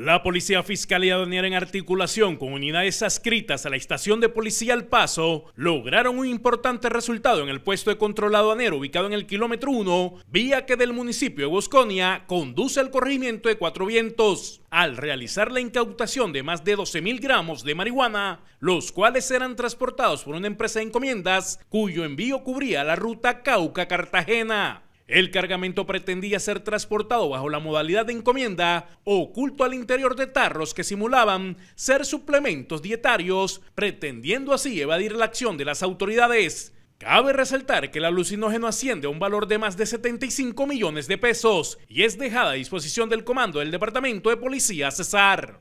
La Policía Fiscal y Aduanera en articulación con unidades adscritas a la Estación de Policía El Paso lograron un importante resultado en el puesto de control aduanero ubicado en el kilómetro 1, vía que del municipio de Bosconia conduce al corregimiento de Cuatro Vientos, al realizar la incautación de más de 12 mil gramos de marihuana, los cuales eran transportados por una empresa de encomiendas cuyo envío cubría la ruta Cauca-Cartagena. El cargamento pretendía ser transportado bajo la modalidad de encomienda, oculto al interior de tarros que simulaban ser suplementos dietarios, pretendiendo así evadir la acción de las autoridades. Cabe resaltar que el alucinógeno asciende a un valor de más de 75 millones de pesos y es dejada a disposición del comando del Departamento de Policía Cesar.